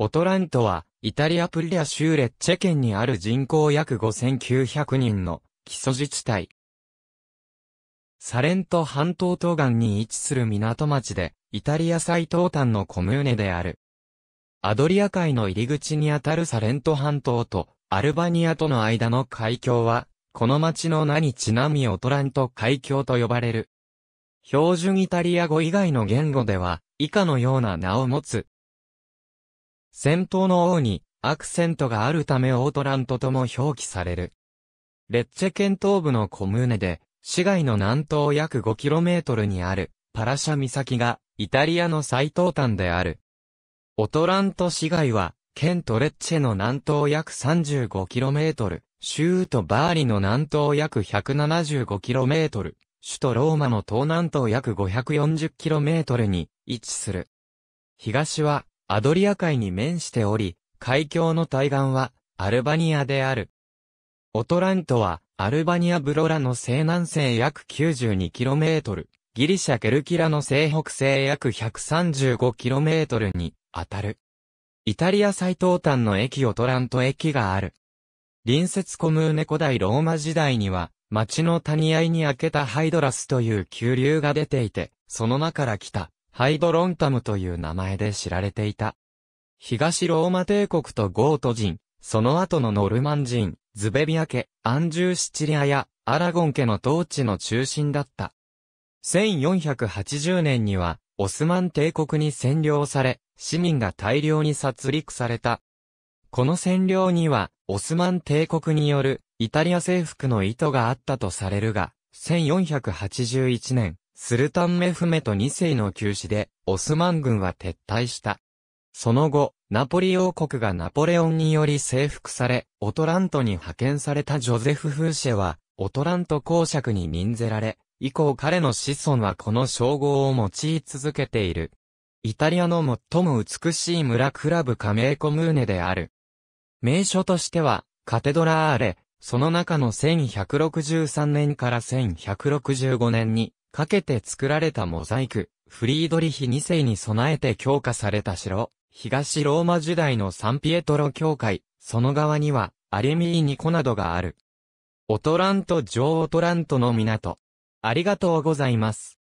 オトラントは、イタリアプリア州レッチェ県にある人口約5900人の基礎自治体。サレント半島東岸に位置する港町で、イタリア最東端のコムーネである。アドリア海の入り口にあたるサレント半島とアルバニアとの間の海峡は、この町の名にちなみオトラント海峡と呼ばれる。標準イタリア語以外の言語では、以下のような名を持つ戦闘の王にアクセントがあるためオートラントとも表記される。レッチェ県東部のコムーネで、市街の南東約 5km にあるパラシャ岬がイタリアの最東端である。オトラント市街は、県トレッチェの南東約 35km、州都バーリの南東約 175km、首都ローマの東南東約 540km に位置する。東はアドリア海に面しており、海峡の対岸はアルバニアである。オトラントはアルバニアブロラの西南西約 92km、ギリシャケルキラの西北西約 135km に当たる。イタリア最東端の駅オトラント駅がある。隣接コムーネ古代ローマ時代には、町の谷合に開けたハイドラスという急流が出ていて、その中から来たハイドロンタムという名前で知られていた。東ローマ帝国とゴート人、その後のノルマン人、ズベビア家、アンジューシチリアやアラゴン家の統治の中心だった。1480年には、オスマン帝国に占領され、市民が大量に殺戮された。この占領には、オスマン帝国によるイタリア征服の意図があったとされるが、1481年、スルタンメフメト2世の急死で、オスマン軍は撤退した。その後、ナポリ王国がナポレオンにより征服され、オトラントに派遣されたジョゼフ・フーシェは、オトラント公爵に任ぜられ、以降彼の子孫はこの称号を用い続けている。イタリアの最も美しい村クラブ加盟コムーネである。名所としては、カテドラーレ、その中の1163年から1165年に、かけて作られたモザイク、フリードリヒ2世に備えて強化された城、東ローマ時代のサンピエトロ教会、その側には、アレミーニコなどがある。オトラント城オトラントの港。ありがとうございます。